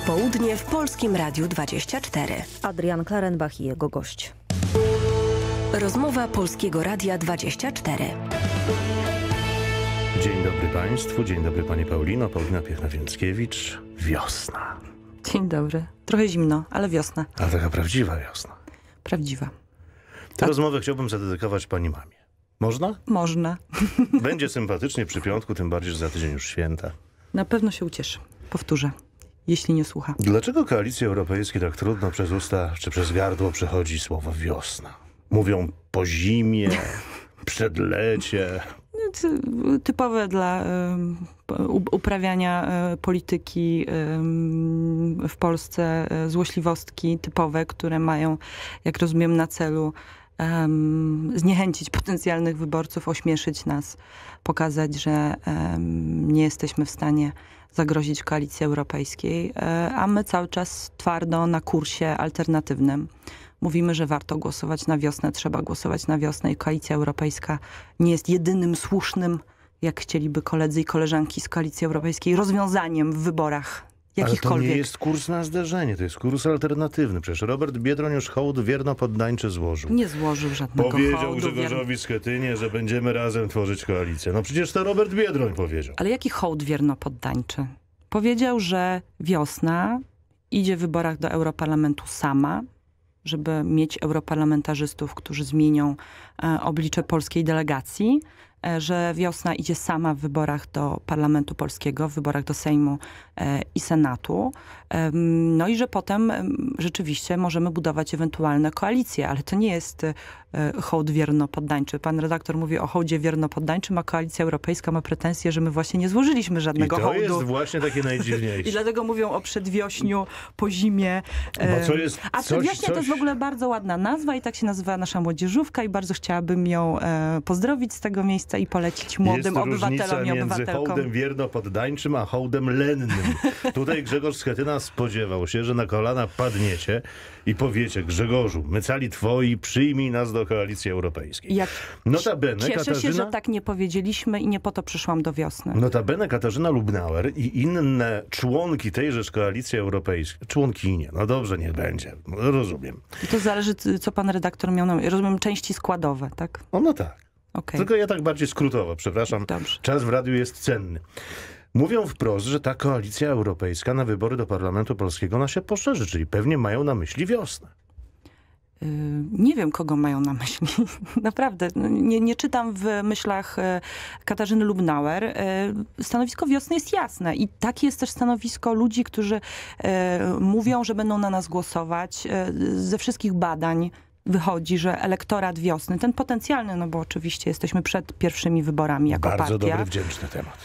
Popołudnie w Polskim Radiu 24. Adrian Klarenbach i jego gość. Rozmowa Polskiego Radia 24. Dzień dobry Państwu, dzień dobry Pani Paulino, Paulina Piechna-Więckiewicz. Wiosna. Dzień dobry. Trochę zimno, ale wiosna. Ale taka prawdziwa wiosna. Prawdziwa. Tę A... rozmowę chciałbym zadedykować Pani mamie. Można? Można. Będzie sympatycznie przy piątku, tym bardziej, że za tydzień już święta. Na pewno się ucieszy. Powtórzę jeśli nie słucha. Dlaczego koalicji europejskiej tak trudno przez usta czy przez gardło przechodzi słowo wiosna? Mówią po zimie, przed lecie. No, typowe dla uprawiania e, polityki w Polsce e, złośliwostki typowe, które mają, jak rozumiem, na celu um, zniechęcić potencjalnych wyborców, ośmieszyć nas, pokazać, że um, nie jesteśmy w stanie zagrozić koalicji europejskiej, e, a my cały czas twardo na kursie alternatywnym. Mówimy, że warto głosować na wiosnę, trzeba głosować na wiosnę i koalicja europejska nie jest jedynym słusznym jak chcieliby koledzy i koleżanki z Koalicji Europejskiej, rozwiązaniem w wyborach ale to nie jest kurs na zderzenie, to jest kurs alternatywny. Przecież Robert Biedroń już hołd wierno poddańczy złożył. Nie złożył żadnego Powiedział hołdu. Powiedział Grzegorzowi wier... Schetynie, że będziemy razem tworzyć koalicję. No przecież to Robert Biedroń powiedział. Ale jaki hołd wierno poddańczy? Powiedział, że wiosna idzie w wyborach do Europarlamentu sama, żeby mieć europarlamentarzystów, którzy zmienią e, oblicze polskiej delegacji, E, że wiosna idzie sama w wyborach do Parlamentu Polskiego, w wyborach do Sejmu e, i Senatu. No i że potem rzeczywiście możemy budować ewentualne koalicje, ale to nie jest e, hołd wierno-poddańczy. Pan redaktor mówi o hołdzie wierno-poddańczym, a Koalicja Europejska ma pretensje, że my właśnie nie złożyliśmy żadnego I to hołdu. jest właśnie takie najdziwniejsze. I dlatego mówią o przedwiośniu, po zimie. No bo co jest a coś, przedwiośnie coś... to jest w ogóle bardzo ładna nazwa i tak się nazywa nasza młodzieżówka i bardzo chciałabym ją pozdrowić z tego miejsca Polsce i polecić młodym Jest obywatelom i obywatelkom. między hołdem wierno-poddańczym, a hołdem lennym. Tutaj Grzegorz Schetyna spodziewał się, że na kolana padniecie i powiecie, Grzegorzu, my cali twoi, przyjmij nas do koalicji europejskiej. Jak Notabene, Cieszę Katarzyna... się, że tak nie powiedzieliśmy i nie po to przyszłam do wiosny. Notabene Katarzyna Lubnauer i inne członki tejże koalicji europejskiej, członkinie, no dobrze, nie będzie, rozumiem. I to zależy, co pan redaktor miał na myśli. Rozumiem, części składowe, tak? O, no tak. Okay. Tylko ja tak bardziej skrótowo, przepraszam. Dobrze. Czas w radiu jest cenny. Mówią wprost, że ta koalicja europejska na wybory do Parlamentu Polskiego na się poszerzy, czyli pewnie mają na myśli wiosnę. Y, nie wiem, kogo mają na myśli. Naprawdę, no, nie, nie, czytam w myślach y, Katarzyny Lubnauer. Y, stanowisko wiosny jest jasne i takie jest też stanowisko ludzi, którzy mówią, że będą na nas głosować ze wszystkich badań wychodzi, że elektorat wiosny, ten potencjalny, no bo oczywiście jesteśmy przed pierwszymi wyborami jako Bardzo partia. Bardzo dobry, wdzięczny temat.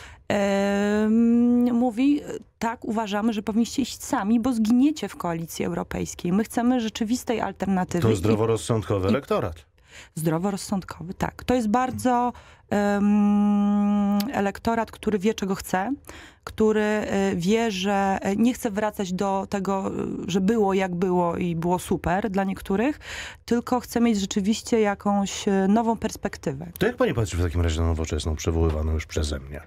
mówi, tak uważamy, że powinniście iść sami, bo zginiecie w koalicji europejskiej. My chcemy rzeczywistej alternatywy. To zdroworozsądkowy i, elektorat zdroworozsądkowy, tak. To jest bardzo um, elektorat, który wie, czego chce, który e, wie, że e, nie chce wracać do tego, e, że było jak było i było super dla niektórych, tylko chce mieć rzeczywiście jakąś nową perspektywę. To jak pani patrzy w takim razie na nowoczesną, przywoływaną już przeze mnie?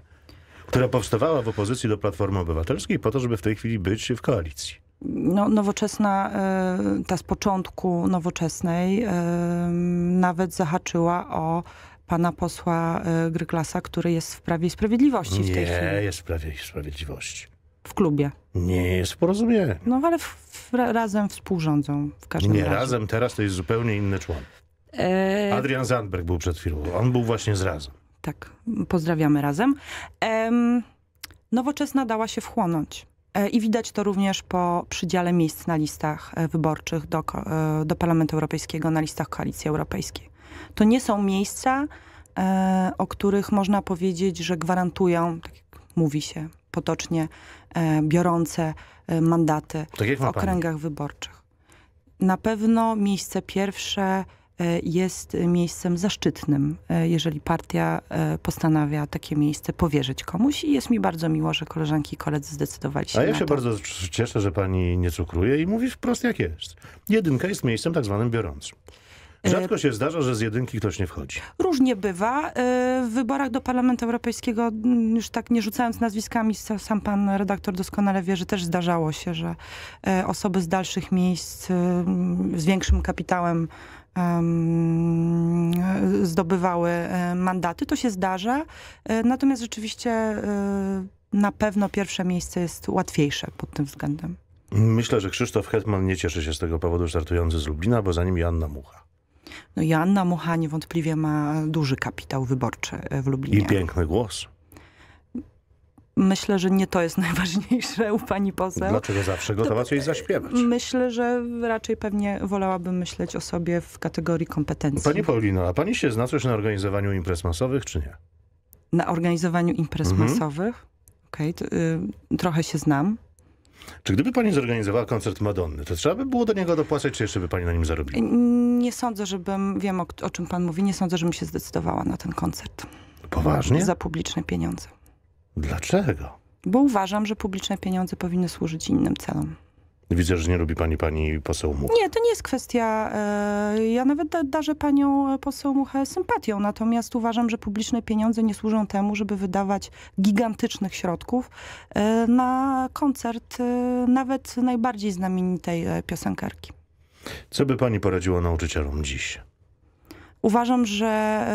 która powstawała w opozycji do Platformy Obywatelskiej po to, żeby w tej chwili być w koalicji no, nowoczesna, e, ta z początku nowoczesnej e, nawet zahaczyła o pana posła e, Gryglasa, który jest w Prawie i Sprawiedliwości Nie, w tej chwili. Nie, jest w Prawie i Sprawiedliwości. W klubie. Nie jest porozumienie. No ale w, w, razem współrządzą w każdym Nie, razie. Nie, razem teraz to jest zupełnie inny członek. Adrian Zandberg był przed chwilą. On był właśnie z razem. Tak, pozdrawiamy razem. Ehm, nowoczesna dała się wchłonąć. E, I widać to również po przydziale miejsc na listach e, wyborczych do, e, do Parlamentu Europejskiego, na listach Koalicji Europejskiej. To nie są miejsca, o których można powiedzieć, że gwarantują, tak jak mówi się potocznie, biorące mandaty tak w okręgach pani. wyborczych. Na pewno miejsce pierwsze E, jest miejscem zaszczytnym, e, jeżeli partia e, postanawia takie miejsce powierzyć komuś i jest mi bardzo miło, że koleżanki i koledzy zdecydowali się A ja na się to. bardzo cieszę, że pani nie cukruje i mówi wprost jak jest. Jedynka jest miejscem tak zwanym biorącym. Rzadko się zdarza, że z jedynki ktoś nie wchodzi. Różnie bywa. W wyborach do Parlamentu Europejskiego, mm, już tak nie rzucając nazwiskami, sam pan redaktor doskonale wie, że też zdarzało się, że osoby z dalszych miejsc z większym kapitałem zdobywały e, mandaty. To się zdarza. E, natomiast rzeczywiście e, na pewno pierwsze miejsce jest łatwiejsze pod tym względem. Myślę, że Krzysztof Hetman nie cieszy się z tego powodu startujący z Lublina, bo za nim Joanna Mucha. No Joanna Mucha niewątpliwie ma duży kapitał wyborczy w Lublinie. I piękny głos. Myślę, że nie to jest najważniejsze u pani poseł. Dlaczego zawsze gotowa coś zaśpiewać? Myślę, że raczej pewnie wolałabym myśleć o sobie w kategorii kompetencji. Pani Paulino, a pani się zna coś na organizowaniu imprez masowych, czy nie? Na organizowaniu imprez mhm. masowych? Okej, okay, y, trochę się znam. Czy gdyby pani zorganizowała koncert Madonny, to trzeba by było do niego dopłacać, czy jeszcze by pani na nim zarobiła? Nie sądzę, żebym, wiem o, o czym pan mówi, nie sądzę, żebym się zdecydowała na ten koncert. Poważnie? Za publiczne pieniądze. Dlaczego? Bo uważam, że publiczne pieniądze powinny służyć innym celom. Widzę, że nie lubi pani pani poseł Mucha. Nie, to nie jest kwestia. E, ja nawet darzę panią e, poseł Muchę sympatią, natomiast uważam, że publiczne pieniądze nie służą temu, żeby wydawać gigantycznych środków e, na koncert nawet najbardziej znamienitej piosenkarki. Co by pani poradziła nauczycielom dziś? uważam, że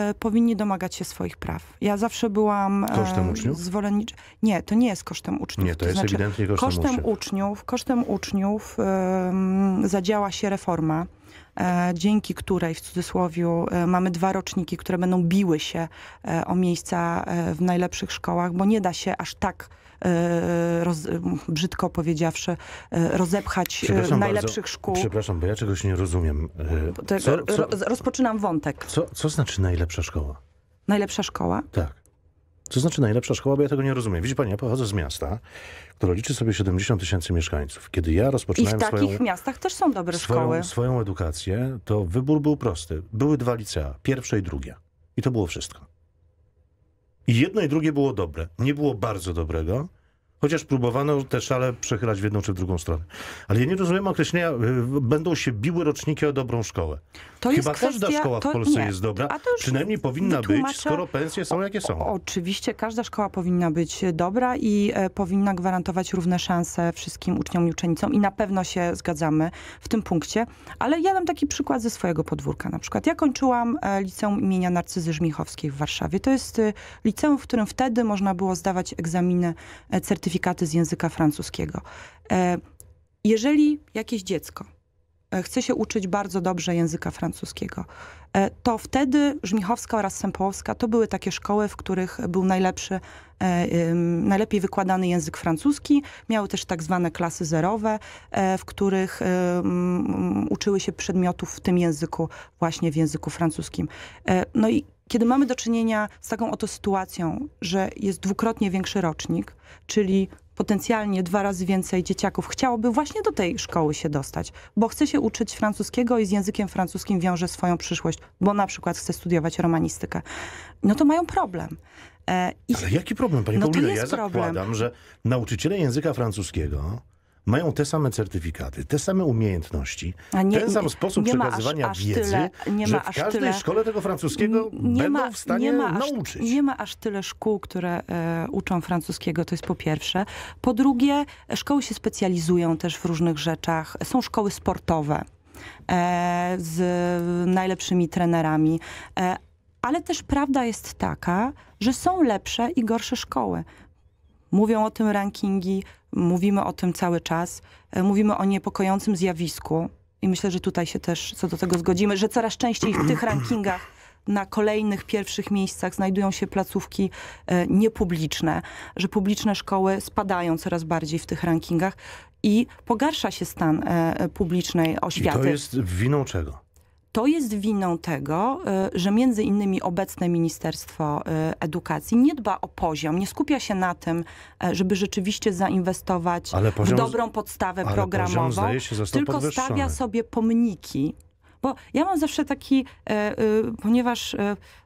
e, powinni domagać się swoich praw. Ja zawsze byłam e, kosztem uczniów? Nie, to nie jest kosztem uczniów. Nie, to, to jest znaczy, ewidentnie kosztem, kosztem uczniów. uczniów. Kosztem uczniów um, zadziała się reforma e, dzięki której w cudzysłowie mamy dwa roczniki, które będą biły się o miejsca w najlepszych szkołach, bo nie da się aż tak E, roz, brzydko powiedziawszy, e, rozepchać e, najlepszych bardzo, szkół. Przepraszam, bo ja czegoś nie rozumiem. Co, co, rozpoczynam wątek. Co, co znaczy najlepsza szkoła? Najlepsza szkoła? Tak. Co znaczy najlepsza szkoła, bo ja tego nie rozumiem. Widzi pani, ja pochodzę z miasta, które liczy sobie 70 tysięcy mieszkańców. Kiedy ja rozpoczynałem I w takich swoją, miastach też są dobre swoją, szkoły. Swoją edukację, to wybór był prosty. Były dwa licea, pierwsze i drugie. I to było wszystko. I jedno i drugie było dobre. Nie było bardzo dobrego, Chociaż próbowano te szale przechylać w jedną czy w drugą stronę. Ale ja nie rozumiem określenia, y, będą się biły roczniki o dobrą szkołę. To Chyba kwestia, każda szkoła w Polsce nie, jest dobra, przynajmniej powinna być, skoro pensje są jakie są. O, oczywiście każda szkoła powinna być e, dobra i e, powinna gwarantować równe szanse wszystkim uczniom i uczennicom i na pewno się zgadzamy w tym punkcie. Ale ja dam taki przykład ze swojego podwórka. Na przykład ja kończyłam e, liceum imienia Narcyzy Żmichowskiej w Warszawie. To jest e, liceum, w którym wtedy można było zdawać egzaminy e, certyfikacyjne certyfikaty z języka francuskiego. E, jeżeli jakieś dziecko e, chce się uczyć bardzo dobrze języka francuskiego, e, to wtedy Żmichowska oraz Sempołowska to były takie szkoły, w których był najlepszy, najlepiej wykładany język francuski. Miały też tak zwane klasy zerowe, w których uczyły się przedmiotów w tym języku, właśnie w języku francuskim. No i kiedy mamy do czynienia z taką oto sytuacją, że jest dwukrotnie większy rocznik, czyli potencjalnie dwa razy więcej dzieciaków chciałoby właśnie do tej szkoły się dostać, bo chce się uczyć francuskiego i z językiem francuskim wiąże swoją przyszłość, bo na przykład chce studiować romanistykę, no to mają problem. E, i... Ale jaki problem, pani no Paulina? Ja zakładam, że nauczyciele języka francuskiego mają te same certyfikaty, te same umiejętności, nie, ten sam sposób przekazywania aż, aż wiedzy, tyle, że w każdej tyle, szkole tego francuskiego nie będą ma, w stanie nie ma aż, nauczyć. Nie ma aż tyle szkół, które e, uczą francuskiego, to jest po pierwsze. Po drugie, szkoły się specjalizują też w różnych rzeczach. Są szkoły sportowe e, z najlepszymi trenerami, e, ale też prawda jest taka, że są lepsze i gorsze szkoły. Mówią o tym rankingi, mówimy o tym cały czas, e, mówimy o niepokojącym zjawisku i myślę, że tutaj się też co do tego zgodzimy, że coraz częściej w tych rankingach na kolejnych pierwszych miejscach znajdują się placówki e, niepubliczne, że publiczne szkoły spadają coraz bardziej w tych rankingach i pogarsza się stan e, publicznej oświaty. I to jest winą czego? to jest winą tego, y, że między innymi obecne Ministerstwo y, Edukacji nie dba o poziom, nie skupia się na tym, y, żeby rzeczywiście zainwestować poziom, w dobrą podstawę programową, tylko stawia sobie pomniki bo ja mam zawsze taki, ponieważ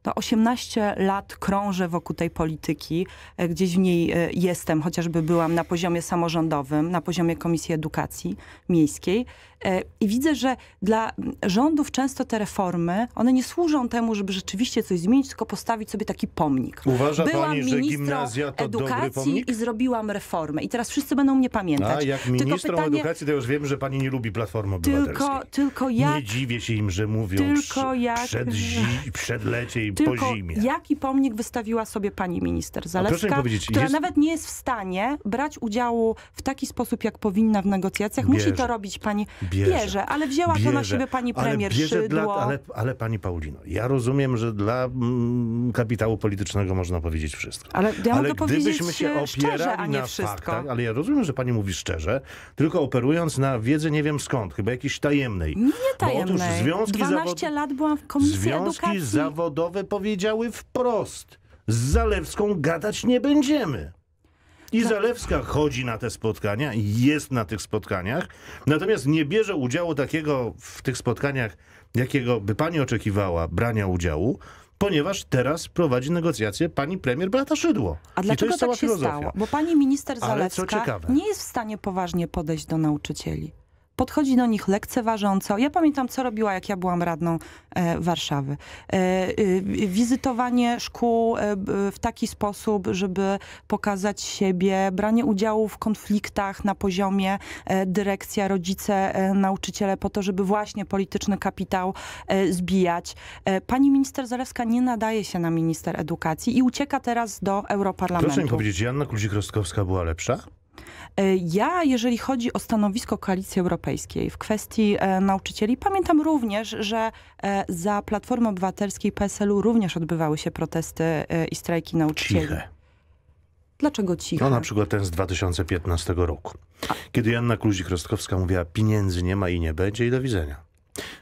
to 18 lat krążę wokół tej polityki, gdzieś w niej jestem, chociażby byłam na poziomie samorządowym, na poziomie Komisji Edukacji Miejskiej E, I widzę, że dla rządów często te reformy, one nie służą temu, żeby rzeczywiście coś zmienić, tylko postawić sobie taki pomnik. Uważa Byłam pani, że gimnazja to dobry pomnik? i zrobiłam reformę. I teraz wszyscy będą mnie pamiętać. A jak ministrą tylko pytanie... edukacji, to już wiem, że pani nie lubi Platformy Obywatelskiej. Tylko, tylko jak... Nie dziwię się im, że mówią tylko jak... przed, zi... przed lecie i tylko po zimie. jaki pomnik wystawiła sobie pani minister Zalewska, która jest... nawet nie jest w stanie brać udziału w taki sposób, jak powinna w negocjacjach. Bierze. Musi to robić pani bierze, bierze ale wzięła bierze, to na siebie pani premier ale bierze Szydło. Dla, ale, ale pani Paulino, ja rozumiem, że dla mm, kapitału politycznego można powiedzieć wszystko. Ale, ja ale gdybyśmy się e, opierali na wszystko. faktach, ale ja rozumiem, że pani mówi szczerze, tylko operując na wiedzy nie wiem skąd, chyba jakiejś tajemnej. Nie tajemnej. otóż związki 12 zawod... lat byłam w komisji Związki edukacji. zawodowe powiedziały wprost, z Zalewską gadać nie będziemy. I Zalewska chodzi na te spotkania, jest na tych spotkaniach, natomiast nie bierze udziału takiego w tych spotkaniach, jakiego by pani oczekiwała brania udziału, ponieważ teraz prowadzi negocjacje pani premier Beata Szydło. A dlaczego tak się filozofia. stało? Bo pani minister Zalewska nie jest w stanie poważnie podejść do nauczycieli podchodzi do nich lekceważąco. Ja pamiętam, co robiła, jak ja byłam radną e, Warszawy. E, e, wizytowanie szkół e, w taki sposób, żeby pokazać siebie, branie udziału w konfliktach na poziomie e, dyrekcja, rodzice, e, nauczyciele, po to, żeby właśnie polityczny kapitał zbijać. pani minister Zalewska nie nadaje się na minister edukacji i ucieka teraz do Europarlamentu. Proszę mi powiedzieć, Janna Kluzik-Rostkowska była lepsza? E, ja, jeżeli chodzi o stanowisko Koalicji Europejskiej w kwestii e, nauczycieli, pamiętam również, że e, za Platformy Obywatelskiej PSL-u również odbywały się protesty i strajki nauczycieli. Ciche. Dlaczego cicho? No na przykład ten z 2015 roku, kiedy Janna Kluzik-Rostkowska mówiła pieniędzy nie ma i nie będzie i do widzenia.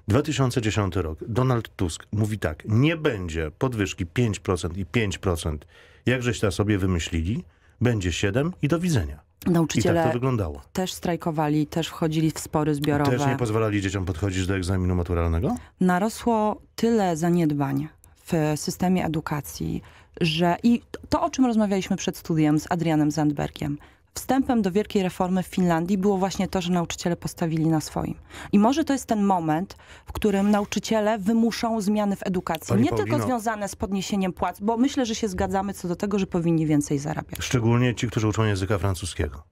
2010 rok. Donald Tusk mówi tak, nie będzie podwyżki 5% i 5%, jak żeś ta sobie wymyślili, będzie 7 i do widzenia. Nauczyciele I tak to wyglądało. też strajkowali, też wchodzili w spory zbiorowe. Też nie pozwalali dzieciom podchodzić do egzaminu maturalnego? Narosło tyle zaniedbań w systemie edukacji, że i to, o czym rozmawialiśmy przed studiem z Adrianem Zandbergiem, Wstępem do wielkiej reformy w Finlandii było właśnie to, że nauczyciele postawili na swoim. I może to jest ten moment, w którym nauczyciele wymuszą zmiany w edukacji. Pani nie Paulino. tylko związane z podniesieniem płac, bo myślę, że się zgadzamy co do tego, że powinni więcej zarabiać. Szczególnie ci, którzy uczą języka francuskiego.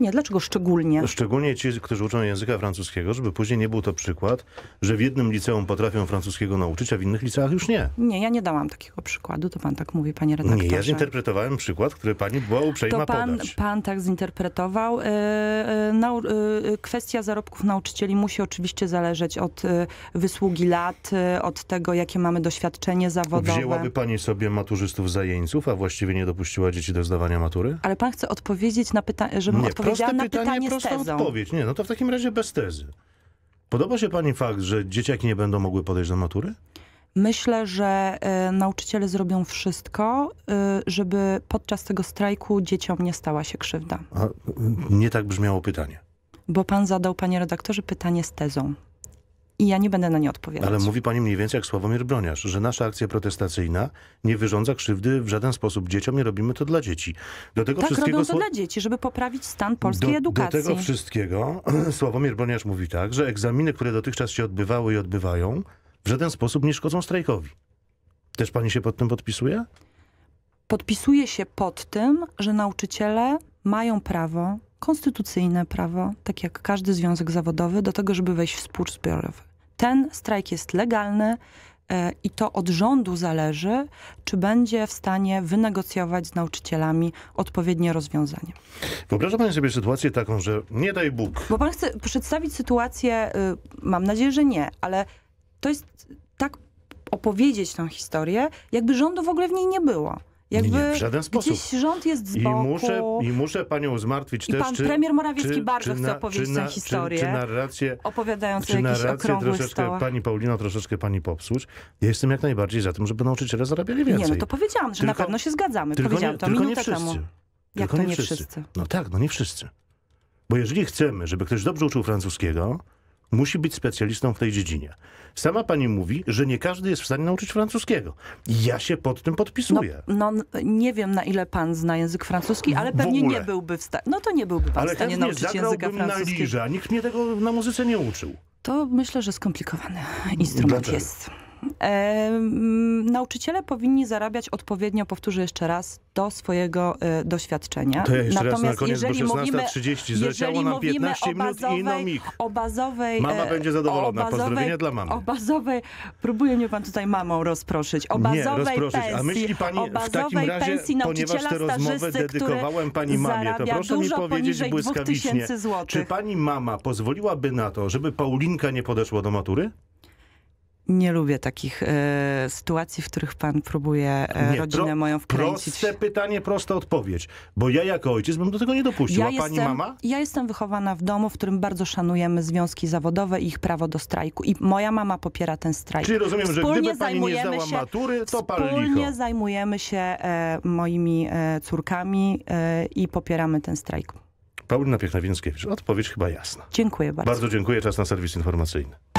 Nie, dlaczego szczególnie? Szczególnie ci, którzy uczą języka francuskiego, żeby później nie był to przykład, że w jednym liceum potrafią francuskiego nauczyć, a w innych liceach już nie. Nie, ja nie dałam takiego przykładu, to pan tak mówi, panie redaktorze. Nie, ja zinterpretowałem przykład, który pani była uprzejma to pan, podać. Pan tak zinterpretował. E, e, e, kwestia zarobków nauczycieli musi oczywiście zależeć od wysługi lat, od tego, jakie mamy doświadczenie zawodowe. Wzięłaby pani sobie maturzystów zajeńców, a właściwie nie dopuściła dzieci do zdawania matury? Ale pan chce odpowiedzieć na pytanie, żebym nie, odpowiedziała Proste na pytanie, pytanie prosta z tezą. odpowiedź. Nie, no to w takim razie bez tezy. Podoba się pani fakt, że dzieciaki nie będą mogły podejść do matury? Myślę, że y, nauczyciele zrobią wszystko, y, żeby podczas tego strajku dzieciom nie stała się krzywda. A, nie tak brzmiało pytanie. Bo pan zadał, panie redaktorze, pytanie z tezą i ja nie będę na nie odpowiadać. Ale mówi pani mniej więcej jak Sławomir Broniarz, że nasza akcja protestacyjna nie wyrządza krzywdy w żaden sposób dzieciom, nie robimy to dla dzieci. Do tego tak, wszystkiego robią to dla dzieci, żeby poprawić stan polskiej do, edukacji. Do tego wszystkiego Sławomir Broniarz mówi tak, że egzaminy, które dotychczas się odbywały i odbywają, w żaden sposób nie szkodzą strajkowi. Też pani się pod tym podpisuje? Podpisuje się pod tym, że nauczyciele mają prawo konstytucyjne prawo, tak jak każdy związek zawodowy, do tego, żeby wejść w spór zbiorowy ten strajk jest legalny e, i to od rządu zależy, czy będzie w stanie wynegocjować z nauczycielami odpowiednie rozwiązanie. Wyobraża Pani sobie sytuację taką, że nie daj Bóg. Bo Pan chce przedstawić sytuację, y, mam nadzieję, że nie, ale to jest tak opowiedzieć tą historię, jakby rządu w ogóle w niej nie było. Jakby nie, w żaden sposób. Gdzieś rząd jest z boku. I muszę, i muszę panią zmartwić I też. Pan czy, premier Morawiecki czy, bardzo czy chce na, opowiedzieć tę historię. Czy, czy narrację, opowiadając czy narrację troszeczkę stołach. pani Paulino, troszeczkę pani popsuć. Ja jestem jak najbardziej za tym, żeby nauczyciele zarabiali więcej. Nie, no to powiedziałam, że tylko, na pewno się zgadzamy. Tylko powiedziałam nie, to tylko minutę temu. Jak tylko to nie wszyscy? wszyscy? No tak, no nie wszyscy. Bo jeżeli chcemy, żeby ktoś dobrze uczył francuskiego, musi być specjalistą w tej dziedzinie. Sama pani mówi, że nie każdy jest w stanie nauczyć francuskiego. Ja się pod tym podpisuję. No, no nie wiem, na ile pan zna język francuski, ale pewnie nie byłby w stanie. No to nie byłby pan ale w stanie nauczyć języka francuskiego. na a nikt mnie tego na muzyce nie uczył. To myślę, że skomplikowany no, instrument Dlaczego? jest nauczyciele powinni zarabiać odpowiednio, powtórzę jeszcze raz, do swojego e, doświadczenia. To ja jeszcze Natomiast raz na koniec, jeżeli bo 16.30 zleciało nam 15 minut i no mich. O bazowej, Mama e, będzie zadowolona. Bazowej, Pozdrowienia dla mamy. O bazowej, próbuje mnie pan tutaj mamą rozproszyć. O bazowej Nie, rozproszyć. Pensji, a myśli pani w takim razie, ponieważ tę rozmowę dedykowałem pani mamie, to proszę mi powiedzieć błyskawicznie, czy pani mama pozwoliłaby na to, żeby Paulinka nie podeszła do matury? nie lubię takich e, sytuacji, w których pan próbuje e, nie, rodzinę pro, moją wkręcić. Proste pytanie, prosta odpowiedź. Bo ja jako ojciec bym do tego nie dopuścił. Ja A jestem, pani mama? Ja jestem wychowana w domu, w którym bardzo szanujemy związki zawodowe i ich prawo do strajku. I moja mama popiera ten strajk. Czyli rozumiem, wspólnie że gdyby pani nie zdała się, matury, to pan Wspólnie zajmujemy się e, moimi e, córkami e, i popieramy ten strajk. Paulina Piechna-Więckiewicz. Odpowiedź chyba jasna. Dziękuję bardzo. Bardzo dziękuję. Czas na serwis informacyjny.